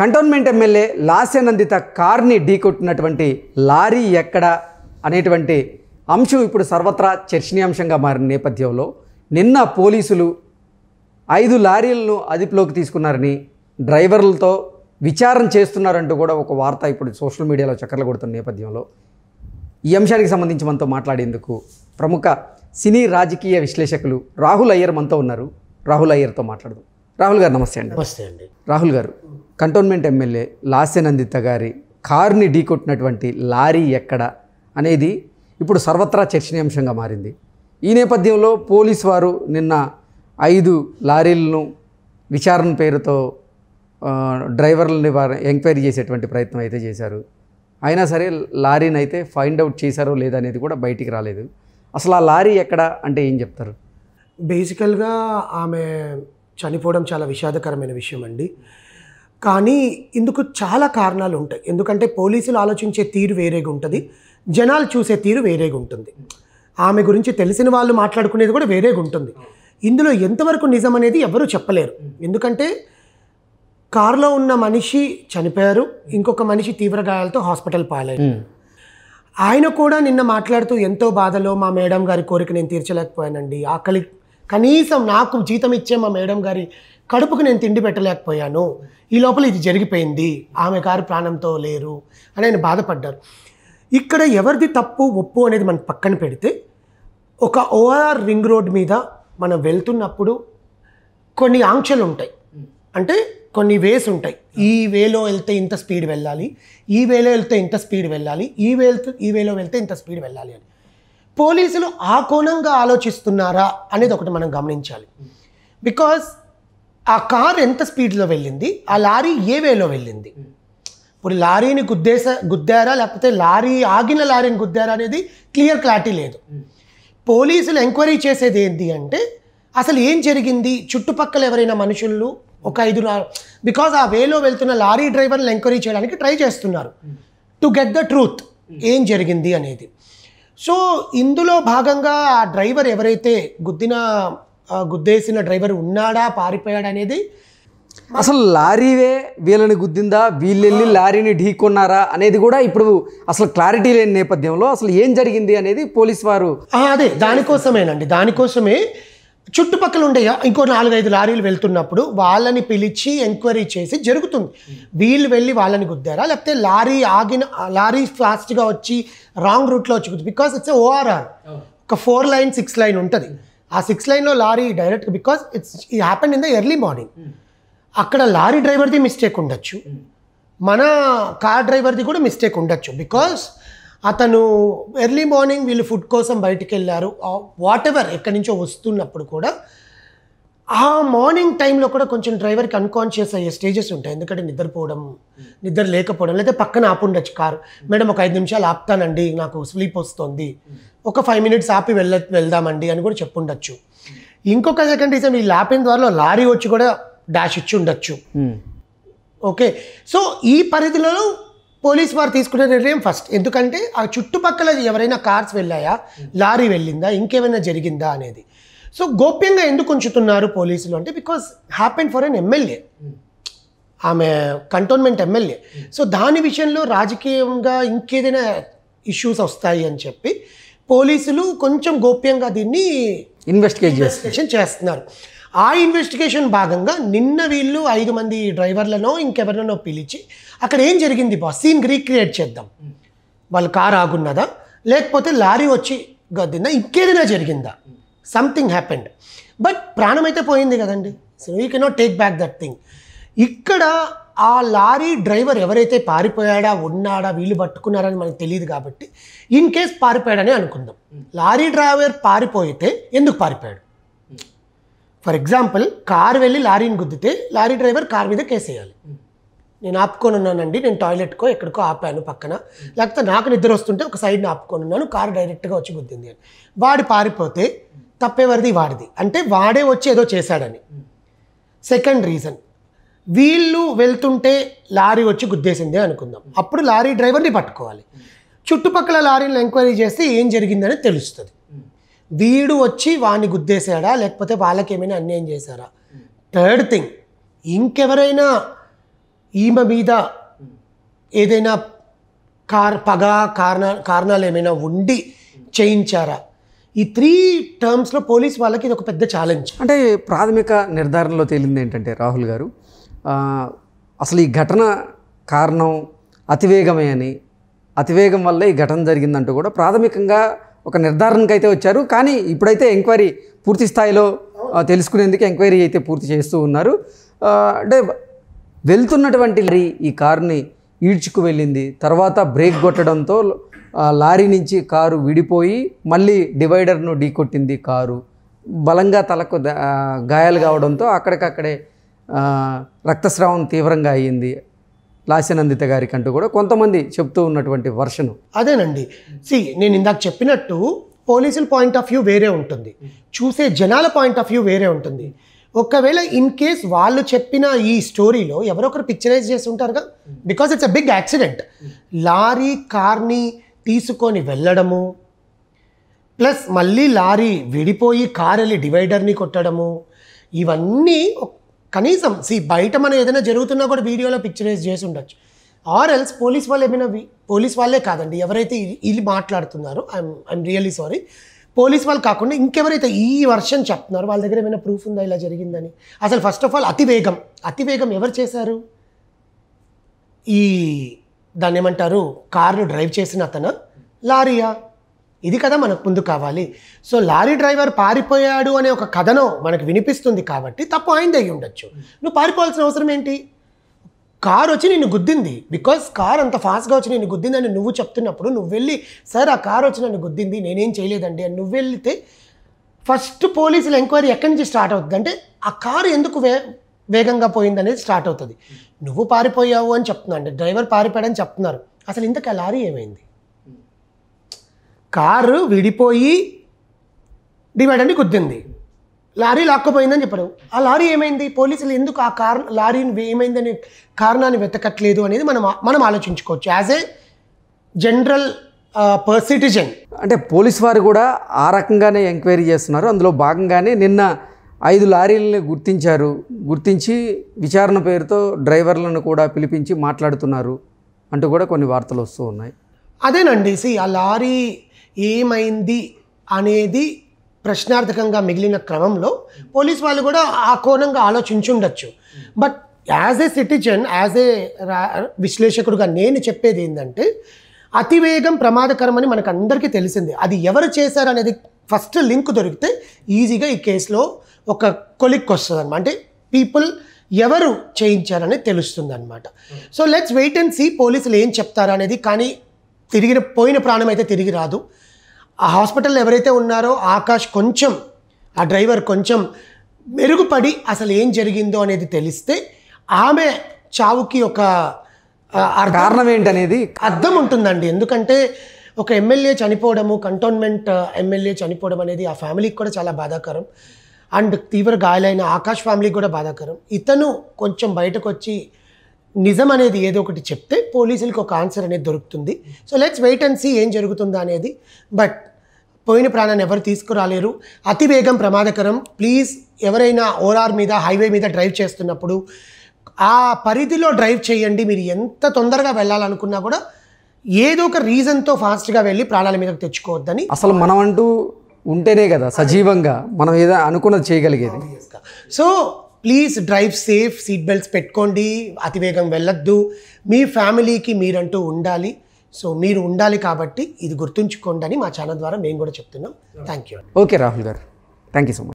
cantonment MLA Lasya Nanditha కార్ని ఢీకొట్టినటువంటి lorry ఎక్కడ అనేటువంటి అంశం ఇప్పుడు సర్వత్రా చర్చనీయాంశంగా మారిన నేపథ్యంలో నిన్న పోలీసులు ఐదు లారీలను అదుపులోకి తీసుకున్నారని డ్రైవర్లతో విచారణ చేస్తున్నారంటూ కూడా ఒక వార్త ఇప్పుడు సోషల్ మీడియాలో చక్కర్లు కొడుతున్న నేపథ్యంలో ఈ అంశానికి సంబంధించి మనతో మాట్లాడేందుకు ప్రముఖ సినీ రాజకీయ విశ్లేషకులు రాహుల్ అయ్యర్ మనతో ఉన్నారు రాహుల్ అయ్యర్తో మాట్లాడదాం రాహుల్ గారు నమస్తే అండి నమస్తే అండి రాహుల్ గారు కంటోన్మెంట్ ఎమ్మెల్యే లాస్యనందిత గారి కారుని ఢీకొట్టినటువంటి లారీ ఎక్కడ అనేది ఇప్పుడు సర్వత్రా చర్చనీయాంశంగా మారింది ఈ నేపథ్యంలో పోలీస్ వారు నిన్న ఐదు లారీలను విచారణ పేరుతో డ్రైవర్లని వారు ఎంక్వైరీ చేసేటువంటి ప్రయత్నం అయితే చేశారు అయినా సరే లారీని అయితే ఫైండ్ అవుట్ చేశారో లేదనేది కూడా బయటికి రాలేదు అసలు ఆ లారీ ఎక్కడ అంటే ఏం చెప్తారు బేసికల్గా ఆమె చనిపోవడం చాలా విషాదకరమైన విషయం అండి కానీ ఇందుకు చాలా కారణాలు ఉంటాయి ఎందుకంటే పోలీసులు ఆలోచించే తీరు వేరేగా ఉంటుంది జనాలు చూసే తీరు వేరేగా ఉంటుంది ఆమె గురించి తెలిసిన వాళ్ళు మాట్లాడుకునేది కూడా వేరేగా ఉంటుంది ఇందులో ఎంతవరకు నిజం అనేది ఎవరూ చెప్పలేరు ఎందుకంటే కారులో ఉన్న మనిషి చనిపోయారు ఇంకొక మనిషి తీవ్ర గాయాలతో హాస్పిటల్ పాలయ్యారు ఆయన కూడా నిన్న మాట్లాడుతూ ఎంతో బాధలో మా మేడం గారి కోరిక నేను తీర్చలేకపోయానండి ఆకలి కనీసం నాకు జీతం ఇచ్చే మా మేడం గారి కడుపుకు నేను తిండి పెట్టలేకపోయాను ఈ లోపల ఇది జరిగిపోయింది ఆమె గారు ప్రాణంతో లేరు అని ఆయన బాధపడ్డారు ఇక్కడ ఎవరిది తప్పు ఒప్పు అనేది మనం పక్కన పెడితే ఒక ఓఆర్ రింగ్ రోడ్ మీద మనం వెళ్తున్నప్పుడు కొన్ని ఆంక్షలు ఉంటాయి అంటే కొన్ని వేస్ ఉంటాయి ఈ వేలో వెళ్తే ఇంత స్పీడ్ వెళ్ళాలి ఈ వేలో వెళ్తే ఇంత స్పీడ్ వెళ్ళాలి ఈ వే ఈ వేలో వెళ్తే ఇంత స్పీడ్ వెళ్ళాలి అని పోలీసులు ఆ కోణంగా ఆలోచిస్తున్నారా అనేది ఒకటి మనం గమనించాలి బికాస్ ఆ కార్ ఎంత స్పీడ్లో వెళ్ళింది ఆ లారీ ఏ వేలో వెళ్ళింది ఇప్పుడు లారీని గుద్దేస గుద్దారా లేకపోతే లారీ ఆగిన లారీని గుద్దారా అనేది క్లియర్ క్లారిటీ లేదు పోలీసులు ఎంక్వైరీ చేసేది ఏంటి అంటే అసలు ఏం జరిగింది చుట్టుపక్కల ఎవరైనా మనుషులు ఒక ఐదు బికాజ్ ఆ వేలో వెళ్తున్న లారీ డ్రైవర్ని ఎంక్వైరీ చేయడానికి ట్రై చేస్తున్నారు టు గెట్ ద ట్రూత్ ఏం జరిగింది అనేది సో ఇందులో భాగంగా ఆ డ్రైవర్ ఎవరైతే గుద్దిన గుద్దేసిన డ్రైవర్ ఉన్నాడా పారిపోయాడా అనేది అసలు లారీవే వీళ్ళని గుద్దిందా వీళ్ళెళ్ళి లారీని ఢీకొన్నారా అనేది కూడా ఇప్పుడు అసలు క్లారిటీ లేని నేపథ్యంలో అసలు ఏం జరిగింది అనేది పోలీస్ వారు అదే దానికోసమేనండి దానికోసమే చుట్టుపక్కల ఉండే ఇంకో నాలుగైదు లారీలు వెళ్తున్నప్పుడు వాళ్ళని పిలిచి ఎంక్వైరీ చేసి జరుగుతుంది వీళ్ళు వెళ్ళి వాళ్ళని గుద్దారా లేకపోతే లారీ ఆగిన లారీ ఫాస్ట్గా వచ్చి రాంగ్ రూట్లో వచ్చి బికాస్ ఇట్స్ ఓఆర్ఆర్ ఒక ఫోర్ లైన్ సిక్స్ లైన్ ఉంటుంది ఆ సిక్స్ లైన్లో లారీ డైరెక్ట్ బికాస్ ఇట్స్ ఈ happen in the early morning అక్కడ లారీ డ్రైవర్ది మిస్టేక్ ఉండొచ్చు మన కార్ డ్రైవర్ది కూడా మిస్టేక్ ఉండొచ్చు బికాస్ అతను ఎర్లీ మార్నింగ్ వీళ్ళు ఫుడ్ కోసం బయటికి వెళ్ళారు వాట్ ఎవర్ ఎక్కడి నుంచో వస్తున్నప్పుడు కూడా ఆ మార్నింగ్ టైంలో కూడా కొంచెం డ్రైవర్కి అన్కాన్షియస్ అయ్యే స్టేజెస్ ఉంటాయి ఎందుకంటే నిద్రపోవడం నిద్ర లేకపోవడం లేదా పక్కన ఆపుండొచ్చు కారు మేడం ఒక ఐదు నిమిషాలు ఆపుతానండి నాకు స్లీప్ వస్తుంది ఒక ఫైవ్ మినిట్స్ ఆపి వెళ్ళ వెళ్దామండి అని కూడా చెప్పుండొచ్చు ఇంకొక సెకండ్ రీజన్ ఈ లాపిన ద్వారా లారీ వచ్చి కూడా డాష్ ఇచ్చి ఉండొచ్చు ఓకే సో ఈ పరిధిలో పోలీస్ వారు తీసుకునే నిర్ణయం ఫస్ట్ ఎందుకంటే ఆ చుట్టుపక్కల ఎవరైనా కార్స్ వెళ్ళాయా లారీ వెళ్ళిందా ఇంకేమైనా జరిగిందా అనేది సో గోప్యంగా ఎందుకు ఉంచుతున్నారు పోలీసులు అంటే because happen for an MLA ఆమె కంటోన్మెంట్ ఎమ్మెల్యే సో దాని విషయంలో రాజకీయంగా ఇంకేదైనా ఇష్యూస్ వస్తాయి అని చెప్పి పోలీసులు కొంచెం గోప్యంగా దీన్ని ఇన్వెస్టిగేషన్ చేస్తున్నారు ఆ ఇన్వెస్టిగేషన్ భాగంగా నిన్న వీళ్ళు ఐదు మంది డ్రైవర్లను ఇంకెవరినో పిలిచి అక్కడ ఏం జరిగింది బాస్ సీన్ రీక్రియేట్ చేద్దాం వాళ్ళు కార్ ఆగున్నదా లేకపోతే లారీ వచ్చి గద్దిందా ఇంకేదైనా జరిగిందా సంథింగ్ హ్యాపెండ్ బట్ ప్రాణం అయితే పోయింది కదండి so you cannot take back that thing ఇక్కడ ఆ లారీ డ్రైవర్ ఎవరైతే పారిపోయాడా ఉన్నాడా వీళ్ళు పట్టుకున్నారని మనకు తెలియదు కాబట్టి ఇన్ కేస్ పారిపోయాడని అనుకుందాం లారీ డ్రైవర్ పారిపోయితే ఎందుకు పారిపోయాడు ఫర్ ఎగ్జాంపుల్ కారు వెళ్ళి లారీని గుద్దితే లారీ డ్రైవర్ కారు మీద కేసు వేయాలి నేను ఆపుకొని ఉన్నానండి నేను టాయిలెట్కో ఎక్కడికో ఆపాను పక్కన లేకపోతే నాకు నిద్ర వస్తుంటే ఒక సైడ్ని ఆపుకొని ఉన్నాను కారు డైరెక్ట్గా వచ్చి గుద్దింది అని వాడి పారిపోతే తప్పేవరిది వాడిది అంటే వాడే వచ్చి ఏదో చేశాడని సెకండ్ రీజన్ వీళ్ళు వెళ్తుంటే లారీ వచ్చి గుద్దేసిందే అనుకుందాం అప్పుడు లారీ డ్రైవర్ని పట్టుకోవాలి చుట్టుపక్కల లారీని ఎంక్వైరీ చేస్తే ఏం జరిగిందని తెలుస్తుంది వీడు వచ్చి వాడిని గుద్దేశాడా లేకపోతే వాళ్ళకేమైనా అన్యాయం చేశారా థర్డ్ థింగ్ ఇంకెవరైనా ఈమె మీద ఏదైనా కార్ పగ కారణ కారణాలు ఏమైనా ఉండి చేయించారా ఈ త్రీ టర్మ్స్లో పోలీస్ వాళ్ళకి ఇది ఒక పెద్ద ఛాలెంజ్ అంటే ప్రాథమిక నిర్ధారణలో తేలింది ఏంటంటే రాహుల్ గారు అసలు ఈ ఘటన కారణం అతివేగమే అని అతివేగం వల్ల ఈ ఘటన జరిగిందంటూ కూడా ప్రాథమికంగా ఒక నిర్ధారణకు అయితే వచ్చారు కానీ ఇప్పుడైతే ఎంక్వైరీ పూర్తి స్థాయిలో తెలుసుకునేందుకు ఎంక్వైరీ అయితే పూర్తి చేస్తూ ఉన్నారు అంటే వెళ్తున్నటువంటి లారీ ఈ కారుని ఈడ్చుకు వెళ్ళింది తర్వాత బ్రేక్ కొట్టడంతో లారీ నుంచి కారు విడిపోయి మళ్ళీ డివైడర్ను ఢీకొట్టింది కారు బలంగా తలకు గాయాలు కావడంతో అక్కడికక్కడే రక్తస్రావం తీవ్రంగా అయ్యింది లాసినందిత గారి కంటూ కూడా కొంతమంది చెప్తూ ఉన్నటువంటి వర్షను అదేనండి సి నేను ఇందాక చెప్పినట్టు పోలీసుల పాయింట్ ఆఫ్ వ్యూ వేరే ఉంటుంది చూసే జనాల పాయింట్ ఆఫ్ వ్యూ వేరే ఉంటుంది ఒకవేళ ఇన్ కేస్ వాళ్ళు చెప్పిన ఈ స్టోరీలో ఎవరో ఒకరు పిక్చరైజ్ చేసి ఉంటారుగా because it's a big accident lorry కార్ని తీసుకొని వెళ్ళడము ప్లస్ మళ్ళీ లారీ విడిపోయి కార్ వెళ్ళి డివైడర్ని కొట్టడము ఇవన్నీ ఒక కనీసం సి బయట మనం ఏదైనా జరుగుతున్నా కూడా వీడియోలో పిక్చరైజ్ చేసి ఉండొచ్చు ఆర్ ఎల్స్ పోలీస్ వాళ్ళు ఏమైనా పోలీస్ వాళ్ళే కాదండి ఎవరైతే ఇది మాట్లాడుతున్నారో I'm I'm really sorry police వాళ్ళు కాకుండా ఇంకెవరైతే ఈ వర్షన్ చెప్తున్నారో వాళ్ళ దగ్గర ఏమైనా ప్రూఫ్ ఉందా ఇలా జరిగిందని అసలు ఫస్ట్ ఆఫ్ ఆల్ అతి వేగం అతి వేగం ఎవరు చేశారు ఈ దాన్ని ఏమంటారు కార్ను డ్రైవ్ చేసిన అతను లారీయా ఇది కదా మనకు ముందు కావాలి సో లారీ డ్రైవర్ పారిపోయాడు అనే ఒక కథను మనకు వినిపిస్తుంది కాబట్టి తప్పు ఆయనది అయ్యి ఉండొచ్చు నువ్వు పారిపోవాల్సిన అవసరం ఏంటి కార్ వచ్చి నేను గుద్దింది బికాస్ కార్ అంత ఫాస్ట్గా వచ్చి నేను గుద్దిందని నువ్వు చెప్తున్నప్పుడు నువ్వు వెళ్ళి సార్ ఆ కార్ వచ్చి నన్ను గుద్దింది నేనేం చేయలేదండి అని నువ్వు వెళ్తే ఫస్ట్ పోలీసుల ఎంక్వైరీ ఎక్కడి నుంచి స్టార్ట్ అవుతుంది అంటే ఆ కారు ఎందుకు వే వేగంగా పోయింది అనేది స్టార్ట్ అవుతుంది నువ్వు పారిపోయావు అని చెప్తున్నావు అంటే డ్రైవర్ పారిపోయాడని చెప్తున్నారు అసలు ఇంతకు ఆ లారీ ఏమైంది కారు విడిపోయి డివైడ్ అండి గుద్దింది లారీ లాక్కుపోయిందని చెప్పాడు ఆ లారీ ఏమైంది పోలీసులు ఎందుకు ఆ కార్ లారీని ఏమైందని కారణాన్ని వెతకట్లేదు అనేది మనం మనం ఆలోచించుకోవచ్చు as a general per citizen అంటే పోలీస్ వారు కూడా ఆ రకంగానే ఎంక్వైరీ చేస్తున్నారు అందులో భాగంగానే నిన్న ఐదు లారీలని గుర్తించారు గుర్తించి విచారణ పేరుతో డ్రైవర్లను కూడా పిలిపించి మాట్లాడుతున్నారు అంటూ కూడా కొన్ని వార్తలు వస్తూ ఉన్నాయి అదేనండి సి ఆ లారీ ఏమైంది అనేది ప్రశ్నార్థకంగా మిగిలిన క్రమంలో పోలీస్ వాళ్ళు కూడా ఆ కోణంగా ఆలోచించుండొచ్చు but as a citizen as a విశ్లేషకుడుగా నేను చెప్పేది ఏంటంటే అతివేగం ప్రమాదకరమని మనకు అందరికీ తెలిసింది అది ఎవరు చేశారనేది ఫస్ట్ లింక్ దొరికితే ఈజీగా ఈ కేసులో ఒక కొలిక్ వస్తుంది అనమాట అంటే పీపుల్ ఎవరు చేయించారని తెలుస్తుంది అనమాట so let's wait and see పోలీసులు ఏం చెప్తారనేది కానీ తిరిగిన పోయిన ప్రాణం అయితే తిరిగి రాదు ఆ హాస్పిటల్లో ఎవరైతే ఉన్నారో ఆకాష్ కొంచెం ఆ డ్రైవర్ కొంచెం మెరుగుపడి అసలు ఏం జరిగిందో అనేది తెలిస్తే ఆమె చావుకి ఒక కారణం ఏంటనేది అర్థం ఉంటుందండి ఎందుకంటే ఒక ఎమ్మెల్యే చనిపోవడము కంటోన్మెంట్ ఎమ్మెల్యే చనిపోవడం అనేది ఆ ఫ్యామిలీకి కూడా చాలా బాధాకరం అండ్ తీవ్ర గాయాలైన ఆకాష్ ఫ్యామిలీకి కూడా బాధాకరం ఇతను కొంచెం బయటకు వచ్చి నిజం అనేది ఏదో ఒకటి చెప్తే పోలీసులకు ఒక ఆన్సర్ అనేది దొరుకుతుంది so let's wait and see ఏం జరుగుతుందా అనేది బట్ పోయిన ప్రాణాన్ని ఎవరు తీసుకురాలేరు అతివేగం ప్రమాదకరం ప్లీజ్ ఎవరైనా ఓరార్ మీద హైవే మీద డ్రైవ్ చేస్తున్నప్పుడు ఆ పరిధిలో డ్రైవ్ చేయండి మీరు ఎంత తొందరగా వెళ్ళాలనుకున్నా కూడా ఏదో ఒక రీజన్తో ఫాస్ట్గా వెళ్ళి ప్రాణాల మీదకి తెచ్చుకోవద్దని అసలు మనం అంటూ ఉంటేనే కదా సజీవంగా మనం ఏదో అనుకున్నది చేయగలిగేది so please drive safe seat belts పెట్టుకోండి అతివేగం వెళ్ళొద్దు మీ ఫ్యామిలీకి మీరంటూ ఉండాలి సో మీరు ఉండాలి కాబట్టి ఇది గుర్తుంచుకోండి అని మా ఛానల్ ద్వారా మేము కూడా చెప్తున్నాం థ్యాంక్ యూ ఓకే రాహుల్ గారు థ్యాంక్ యూ సో మచ్